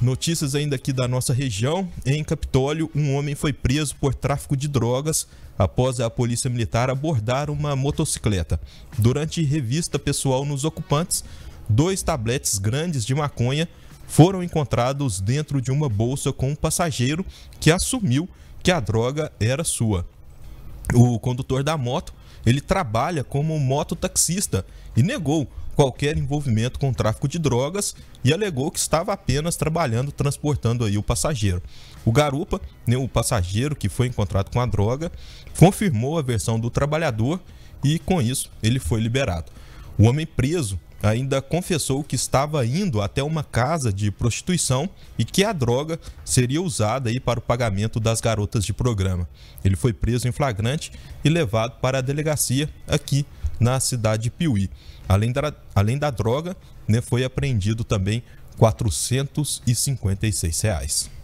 Notícias ainda aqui da nossa região. Em Capitólio, um homem foi preso por tráfico de drogas após a polícia militar abordar uma motocicleta. Durante revista pessoal nos ocupantes, dois tabletes grandes de maconha foram encontrados dentro de uma bolsa com um passageiro que assumiu que a droga era sua. O condutor da moto, ele trabalha como mototaxista e negou qualquer envolvimento com tráfico de drogas e alegou que estava apenas trabalhando transportando aí o passageiro. O garupa, né, o passageiro que foi encontrado com a droga, confirmou a versão do trabalhador e com isso ele foi liberado. O homem preso ainda confessou que estava indo até uma casa de prostituição e que a droga seria usada aí para o pagamento das garotas de programa. Ele foi preso em flagrante e levado para a delegacia aqui na cidade de Piuí. Além da, além da droga, né, foi apreendido também R$ 456. Reais.